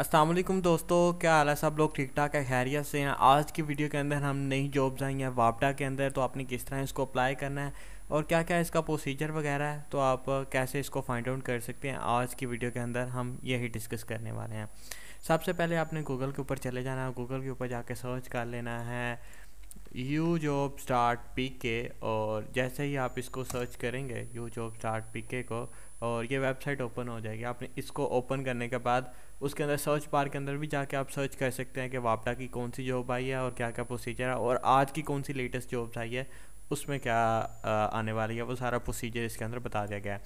असलम दोस्तों क्या हाल है सब लोग ठीक ठाक है खैरियत से हैं आज की वीडियो के अंदर हम नई जॉब्स आई हैं वापडा के अंदर तो आपने किस तरह इसको अप्लाई करना है और क्या क्या इसका प्रोसीजर वगैरह है तो आप कैसे इसको फाइंड आउट कर सकते हैं आज की वीडियो के अंदर हम यही डिस्कस करने वाले हैं सबसे पहले आपने गूगल के ऊपर चले जाना है गूगल के ऊपर जाके सर्च कर लेना है you job start P K और जैसे ही आप इसको सर्च करेंगे यू जॉब स्टार्ट पी के को और ये वेबसाइट ओपन हो जाएगी आपने इसको ओपन करने के बाद उसके अंदर सर्च बार के अंदर भी जाके आप सर्च कर सकते हैं कि वापडा की कौन सी जॉब आई है और क्या क्या प्रोसीजर है और आज की कौन सी लेटेस्ट जॉब्स आई है उसमें क्या आने वाली है वो सारा प्रोसीजर इसके अंदर बता दिया गया है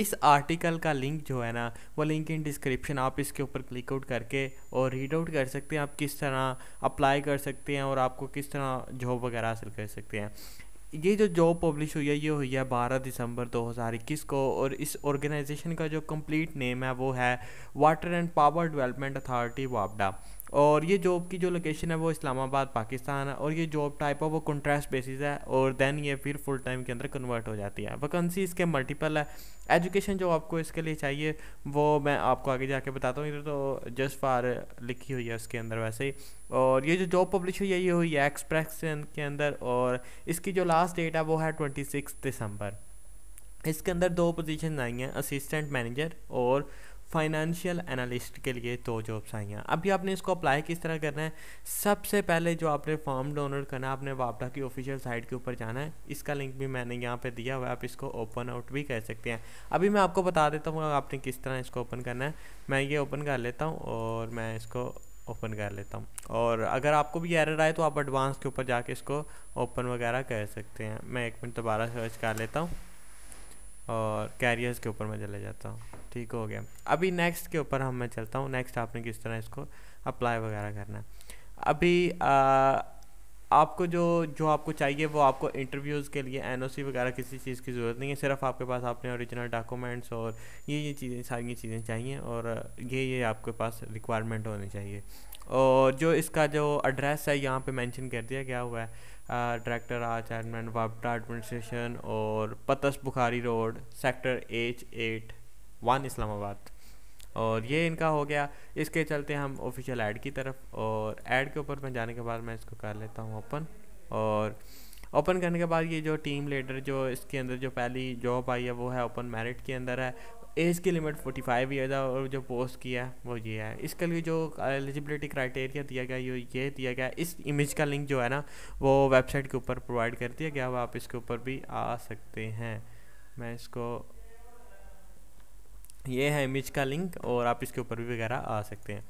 इस आर्टिकल का लिंक जो है ना वो लिंक इन डिस्क्रिप्शन आप इसके ऊपर क्लिक आउट करके और रीड आउट कर सकते हैं आप किस तरह अप्लाई कर सकते हैं और आपको किस तरह जॉब वगैरह हासिल कर सकते हैं ये जो जॉब पब्लिश हुई है ये हुई है बारह दिसंबर 2021 को और इस ऑर्गेनाइजेशन का जो कंप्लीट नेम है वो है water and power development authority वापडा और ये जॉब की जो लोकेशन है वो इस्लामाबाद पाकिस्तान है और ये जॉब टाइप है वो कंट्रेस्ट बेसिस है और देन ये फिर फुल टाइम के अंदर कन्वर्ट हो जाती है वैकेंसी इसके मल्टीपल है एजुकेशन जो आपको इसके लिए चाहिए वो मैं आपको आगे जाके बताता हूँ इधर तो जस्ट फार लिखी हुई है उसके अंदर वैसे ही और ये जो जॉब पब्लिश हुई है ये हुई है एक्सप्रेस के अंदर और इसकी जो लास्ट डेट है वो है ट्वेंटी सिक्स दिसंबर इसके अंदर दो पोजीशन आई हैं असिस्टेंट मैनेजर और फाइनेंशियल एनालिस्ट के लिए दो जॉब्स आई हैं अभी आपने इसको अप्लाई किस तरह करना है सबसे पहले जो आपने फॉर्म डाउनलोड करना है आपने वापडा की ऑफिशियल साइट के ऊपर जाना है इसका लिंक भी मैंने यहाँ पे दिया हुआ है आप इसको ओपन आउट भी कर सकते हैं अभी मैं आपको बता देता हूँ आपने किस तरह इसको ओपन करना है मैं ये ओपन कर लेता हूँ और मैं इसको ओपन कर लेता हूँ और अगर आपको भी एरर आए तो आप एडवांस के ऊपर जाके इसको ओपन वगैरह कर सकते हैं मैं एक मिनट दोबारा सर्च कर लेता हूँ और कैरियर्स के ऊपर मैं चले जाता हूँ ठीक हो गया अभी नेक्स्ट के ऊपर हम मैं चलता हूँ नेक्स्ट आपने किस तरह इसको अप्लाई वगैरह करना है अभी आ, आपको जो जो आपको चाहिए वो आपको इंटरव्यूज़ के लिए एनओसी वगैरह किसी चीज़ की ज़रूरत नहीं है सिर्फ आपके पास आपने ओरिजिनल डॉक्यूमेंट्स और ये ये चीज़ें सारी चीज़ें चाहिए और ये ये आपके पास रिक्वायरमेंट होनी चाहिए और जो इसका जो एड्रेस है यहाँ पे मेंशन कर दिया गया हुआ है डायरेक्टर आर चेयरमैन वापटा एडमिनिस्ट्रेशन और Patras Bukhari road sector H eight one Islamabad और ये इनका हो गया इसके चलते हम ऑफिशियल ऐड की तरफ और ऐड के ऊपर में जाने के बाद मैं इसको कर लेता हूँ ओपन और ओपन करने के बाद ये जो टीम लीडर जो इसके अंदर जो पहली जॉब आई है वो है ओपन मेरिट के अंदर है एज की लिमिट 45 फाइव ईयर है और जो पोस्ट किया है वो ये है इसके लिए जो एलिजिबिलिटी क्राइटेरिया दिया गया ये ये दिया गया इस इमेज का लिंक जो है ना वो वेबसाइट के ऊपर प्रोवाइड कर दिया गया आप इसके ऊपर भी आ सकते हैं मैं इसको ये है इमेज का लिंक और आप इसके ऊपर भी वगैरह आ सकते हैं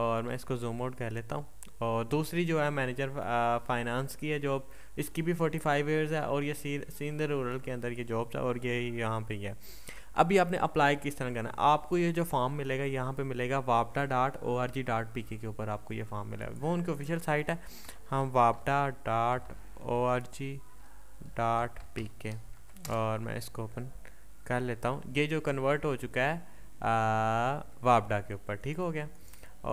और मैं इसको जूम आउट कर लेता हूँ और दूसरी जो है मैनेजर फाइनेंस की है जॉब इसकी भी 45 फाइव ईयर्स है और ये सीन द रूरल के अंदर ये जॉब्स है और ये यहाँ पे है अभी आपने अप्लाई किस तरह करना है आपको ये जो फॉर्म मिलेगा यहाँ पे मिलेगा वापटा dot O R G dot P K ऊपर आपको ये फॉर्म मिलेगा वो उनकी ऑफिशियल साइट है हम हाँ, वापटा dot O R G dot P K और मैं इसको ओपन कर लेता हूँ ये जो कन्वर्ट हो चुका है वापडा के ऊपर ठीक हो गया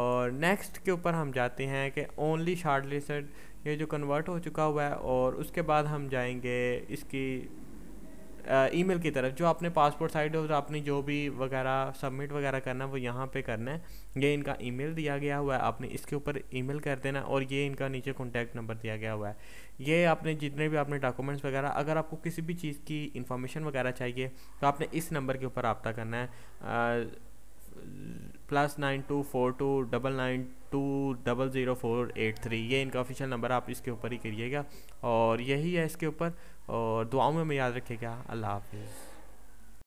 और नेक्स्ट के ऊपर हम जाते हैं कि ओनली शार्ट लिस्ट ये जो कन्वर्ट हो चुका हुआ है और उसके बाद हम जाएंगे इसकी ईमेल की तरफ जो आपने पासपोर्ट साइड और आपने जो भी वगैरह सबमिट वगैरह करना है वो यहाँ पे करना है ये इनका ईमेल दिया गया हुआ है आपने इसके ऊपर ईमेल कर देना और ये इनका नीचे कॉन्टैक्ट नंबर दिया गया हुआ है ये आपने जितने भी आपने डॉक्यूमेंट्स वगैरह अगर आपको किसी भी चीज़ की इन्फॉर्मेशन वगैरह चाहिए तो आपने इस नंबर के ऊपर रबता करना है plus nine two four two double nine two double zero four eight three ये इनका ऑफिशियल नंबर आप इसके ऊपर ही करिएगा और यही है इसके ऊपर और दुआओं में हमें याद रखिएगा अल्लाह हाफिज़